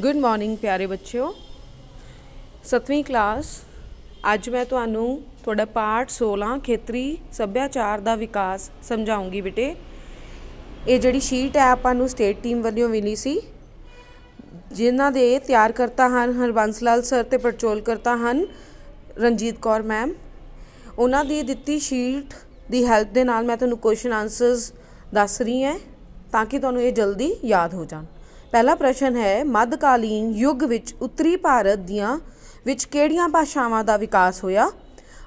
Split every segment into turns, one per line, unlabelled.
good morning ਪਿਆਰੇ ਬੱਚਿਓ 7ਵੀਂ class ਅੱਜ ਮੈਂ ਤੁਹਾਨੂੰ ਤੁਹਾਡਾ ਪਾਠ 16 ਖੇਤਰੀ ਸੱਭਿਆਚਾਰ ਦਾ ਵਿਕਾਸ ਸਮਝਾਉਂਗੀ ਬੇਟੇ ਇਹ ਜਿਹੜੀ ਸ਼ੀਟ ਹੈ ਆਪਾਂ ਨੂੰ ਸਟੇਟ ਟੀਮ ਵੱਲੋਂ ਮਿਲੀ ਸੀ ਜਿਨ੍ਹਾਂ ਦੇ ਤਿਆਰ ਕਰਤਾ ਹਨ ਹਰਬੰਸ ਲਾਲ ਸਰ ਤੇ ਪਰਚੋਲ ਕਰਤਾ ਹਨ ਰਣਜੀਤ ਕੌਰ ਮੈਮ ਉਹਨਾਂ ਦੀ ਦਿੱਤੀ ਸ਼ੀਟ ਦੀ ਹੈਲਪ ਦੇ ਨਾਲ ਮੈਂ ਤੁਹਾਨੂੰ ਕੁਐਸਚਨ ਆਨਸਰਸ ਦੱਸ ਰਹੀ ਹਾਂ ਤਾਂ ਕਿ ਤੁਹਾਨੂੰ ਇਹ ਜਲਦੀ ਯਾਦ ਹੋ ਜਾਣ ਪਹਿਲਾ ਪ੍ਰਸ਼ਨ ਹੈ ਮੱਧਕਾਲੀਨ ਯੁੱਗ ਵਿੱਚ ਉੱਤਰੀ ਭਾਰਤ ਦੀਆਂ ਵਿੱਚ ਕਿਹੜੀਆਂ ਭਾਸ਼ਾਵਾਂ ਦਾ ਵਿਕਾਸ ਹੋਇਆ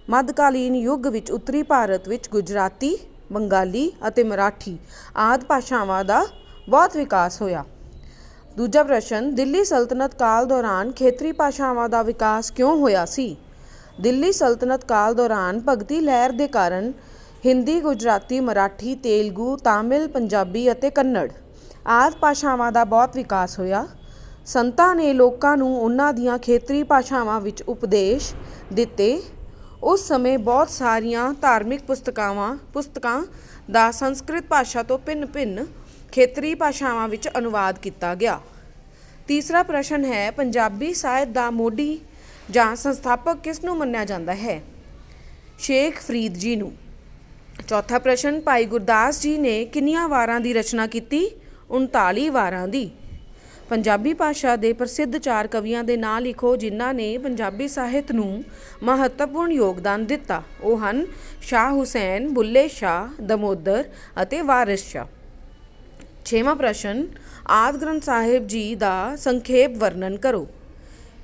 ਮੱਧਕਾਲੀਨ ਯੁੱਗ ਵਿੱਚ ਉੱਤਰੀ ਭਾਰਤ ਵਿੱਚ ਗੁਜਰਾਤੀ ਬੰਗਾਲੀ ਅਤੇ ਮਰਾਠੀ ਆਦ ਭਾਸ਼ਾਵਾਂ ਦਾ ਬਹੁਤ ਵਿਕਾਸ ਹੋਇਆ ਦੂਜਾ ਪ੍ਰਸ਼ਨ ਦਿੱਲੀ ਸਲਤਨਤ ਕਾਲ ਦੌਰਾਨ ਖੇਤਰੀ ਭਾਸ਼ਾਵਾਂ ਦਾ ਵਿਕਾਸ ਕਿਉਂ ਹੋਇਆ ਸੀ ਦਿੱਲੀ ਸਲਤਨਤ ਕਾਲ ਦੌਰਾਨ ਭਗਤੀ ਲਹਿਰ ਦੇ ਕਾਰਨ ਹਿੰਦੀ ਗੁਜਰਾਤੀ ਮਰਾਠੀ ਤੇਲਗੂ ਤਾਮਿਲ ਪੰਜਾਬੀ ਅਤੇ ਕੰਨੜ ਆਦ ਭਾਸ਼ਾਵਾਂ ਦਾ ਬਹੁਤ ਵਿਕਾਸ ਹੋਇਆ ਸੰਤਾਂ ਨੇ ਲੋਕਾਂ ਨੂੰ ਉਹਨਾਂ ਦੀਆਂ ਖੇਤਰੀ ਭਾਸ਼ਾਵਾਂ ਵਿੱਚ ਉਪਦੇਸ਼ ਦਿੱਤੇ ਉਸ ਸਮੇਂ ਬਹੁਤ ਸਾਰੀਆਂ ਧਾਰਮਿਕ ਪੁਸਤਕਾਵਾਂ ਪੁਸਤਕਾਂ ਦਾ ਸੰਸਕ੍ਰਿਤ ਭਾਸ਼ਾ ਤੋਂ ਭਿੰਨ-ਭਿੰਨ ਖੇਤਰੀ ਭਾਸ਼ਾਵਾਂ ਵਿੱਚ ਅਨੁਵਾਦ ਕੀਤਾ ਗਿਆ ਤੀਸਰਾ ਪ੍ਰਸ਼ਨ ਹੈ ਪੰਜਾਬੀ ਸਾਹਿਤ ਦਾ ਮੋਢੀ ਜਾਂ ਸੰਸਥਾਪਕ ਕਿਸ ਨੂੰ ਮੰਨਿਆ ਜਾਂਦਾ ਹੈ ਸ਼ੇਖ ਫਰੀਦ ਜੀ ਨੂੰ ਚੌਥਾ ਪ੍ਰਸ਼ਨ ਭਾਈ ਗੁਰਦਾਸ ਜੀ ਨੇ ਕਿੰਨੀਆਂ ਵਾਰਾਂ ਦੀ ਰਚਨਾ ਕੀਤੀ 39 ਵਾਰਾਂ ਦੀ ਪੰਜਾਬੀ ਭਾਸ਼ਾ ਦੇ ਪ੍ਰਸਿੱਧ ਚਾਰ ਕਵੀਆਂ ਦੇ ਨਾਂ ਲਿਖੋ ਜਿਨ੍ਹਾਂ ਨੇ ਪੰਜਾਬੀ ਸਾਹਿਤ ਨੂੰ ਮਹੱਤਵਪੂਰਨ ਯੋਗਦਾਨ ਦਿੱਤਾ ਉਹ ਹਨ ਸ਼ਾਹ ਹੁਸੈਨ ਬੁੱਲੇ ਸ਼ਾਹ ਦਮੋਦਰ ਅਤੇ ਵਾਰਿਸ ਸ਼ਾਹ ਛੇਵਾਂ ਪ੍ਰਸ਼ਨ ਆਦ ਗ੍ਰੰਥ ਸਾਹਿਬ ਜੀ ਦਾ ਸੰਖੇਪ ਵਰਣਨ ਕਰੋ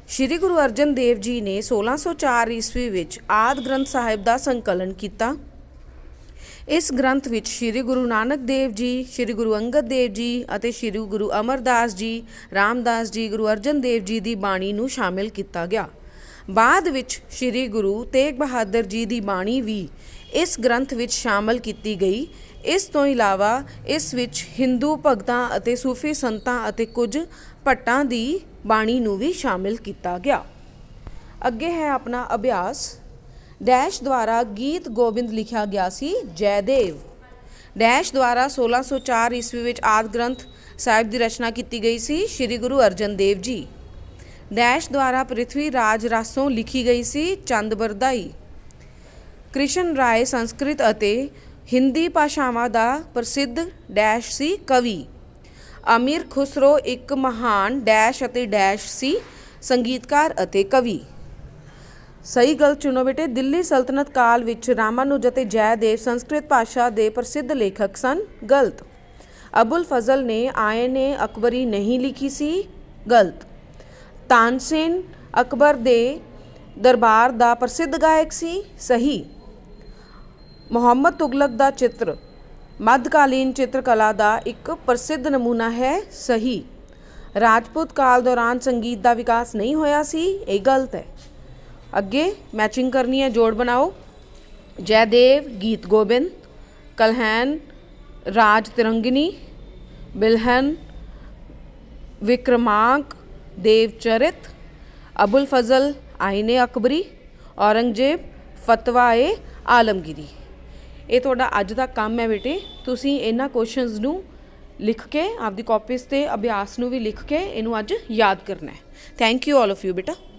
ਸ਼੍ਰੀ ਗੁਰੂ ਅਰਜਨ ਦੇਵ ਜੀ ਨੇ 1604 ਈਸਵੀ ਵਿੱਚ ਆਦ ਗ੍ਰੰਥ ਸਾਹਿਬ ਦਾ ਸੰਕਲਨ ਕੀਤਾ ਇਸ ਗ੍ਰੰਥ ਵਿੱਚ ਸ੍ਰੀ ਗੁਰੂ ਨਾਨਕ ਦੇਵ ਜੀ ਸ੍ਰੀ ਗੁਰੂ ਅੰਗਦ ਦੇਵ ਜੀ ਅਤੇ ਸ੍ਰੀ ਗੁਰੂ ਅਮਰਦਾਸ ਜੀ ਰਾਮਦਾਸ ਜੀ ਗੁਰੂ ਅਰਜਨ ਦੇਵ ਜੀ ਦੀ ਬਾਣੀ ਨੂੰ ਸ਼ਾਮਿਲ ਕੀਤਾ ਗਿਆ ਬਾਅਦ ਵਿੱਚ ਸ੍ਰੀ ਗੁਰੂ ਤੇਗ ਬਹਾਦਰ ਜੀ ਦੀ ਬਾਣੀ ਵੀ ਇਸ ਗ੍ਰੰਥ ਵਿੱਚ ਸ਼ਾਮਲ ਕੀਤੀ ਗਈ ਇਸ ਤੋਂ ਇਲਾਵਾ ਇਸ ਵਿੱਚ Hindu ਭਗਤਾਂ ਅਤੇ ਸੂਫੀ ਸੰਤਾਂ ਅਤੇ ਕੁਝ ਭੱਟਾਂ ਦੀ ਬਾਣੀ ਨੂੰ ਵੀ ਸ਼ਾਮਿਲ ਕੀਤਾ ਗਿਆ ਅੱਗੇ ਹੈ ਆਪਣਾ ਅਭਿਆਸ ਡੈਸ਼ ਦੁਆਰਾ ਗੀਤ ਗੋਬਿੰਦ ਲਿਖਿਆ ਗਿਆ ਸੀ ਜੈਦੇਵ ਡੈਸ਼ ਦੁਆਰਾ 1604 ਈਸਵੀ ਵਿੱਚ ਆਦ ਗ੍ਰੰਥ ਸਾਹਿਬ ਦੀ ਰਚਨਾ ਕੀਤੀ ਗਈ ਸੀ ਸ੍ਰੀ ਗੁਰੂ ਅਰਜਨ ਦੇਵ ਜੀ ਡੈਸ਼ ਦੁਆਰਾ ਪ੍ਰithvi ਰਾਜ ਰਾਸੋਂ ਲਿਖੀ ਗਈ ਸੀ ਚੰਦ ਵਰਦਾਈ ਕ੍ਰਿਸ਼ਨ ਰਾਏ ਸੰਸਕ੍ਰਿਤ ਅਤੇ ਹਿੰਦੀ ਭਾਸ਼ਾਵਾਂ ਦਾ ਪ੍ਰਸਿੱਧ ਡੈਸ਼ ਸੀ ਕਵੀ ਅਮੀਰ ਖੁਸਰੋ ਇੱਕ ਮਹਾਨ ਡੈਸ਼ ਅਤੇ ਡੈਸ਼ ਸੀ ਸੰਗੀਤਕਾਰ ਅਤੇ ਕਵੀ ਸਹੀ ਗੱਲ ਚੁਣੋ ਬੇਟੇ ਦਿੱਲੀ ਸਲਤਨਤ ਕਾਲ ਵਿੱਚ ਰਾਮਾਨੁਜ ਅਤੇ ਜੈਦੇਵ ਸੰਸਕ੍ਰਿਤ ਭਾਸ਼ਾ ਦੇ ਪ੍ਰਸਿੱਧ ਲੇਖਕ ਸਨ ਗਲਤ ਅਬੁਲ ਫਜ਼ਲ ਨੇ ਆਇਨੇ ਅਕਬਰੀ ਨਹੀਂ ਲਿਖੀ ਸੀ ਗਲਤ ਤਾਨਸੇਨ ਅਕਬਰ ਦੇ ਦਰਬਾਰ ਦਾ ਪ੍ਰਸਿੱਧ ਗਾਇਕ ਸੀ ਸਹੀ ਮੁਹੰਮਦ ਤੁਗਲਕ ਦਾ ਚਿੱਤਰ ਮੱਧਕਾਲੀਨ ਚਿੱਤਰਕਲਾ ਦਾ ਇੱਕ ਪ੍ਰਸਿੱਧ ਨਮੂਨਾ ਹੈ ਸਹੀ ਰਾਜਪੂਤ ਕਾਲ ਦੌਰਾਨ ਸੰਗੀਤ ਦਾ ਵਿਕਾਸ ਨਹੀਂ ਹੋਇਆ ਸੀ ਇਹ ਗਲਤ ਹੈ ਅੱਗੇ ਮੈਚਿੰਗ ਕਰਨੀ ਹੈ ਜੋੜ ਬਣਾਓ ਜੈਦੇਵ ਗੀਤ ਗੋਬਿੰਦ ਕਲਹਨ ਰਾਜ ਤਿਰੰਗਨੀ ਬਿਲਹਨ ਵਿਕਰਮਾਂਕ ਦੇਵਚਰਿਤ ਅਬੁਲ ਫਜ਼ਲ ਆਇਨੇ ਅਕਬਰੀ ਔਰੰਗਜ਼ੇਬ ਫਤਵਾਏ ਆਲਮਗੀਰੀ ਇਹ ਤੁਹਾਡਾ ਅੱਜ ਦਾ ਕੰਮ ਹੈ ਬੇਟੇ ਤੁਸੀਂ ਇਹਨਾਂ ਕੁਐਸਚਨਸ ਨੂੰ ਲਿਖ ਕੇ ਆਪਦੀ ਕਾਪੀਸ ਤੇ ਅਭਿਆਸ ਨੂੰ ਵੀ ਲਿਖ ਕੇ ਇਹਨੂੰ ਅੱਜ ਯਾਦ ਕਰਨਾ ਹੈ thank you all of you ਬੇਟਾ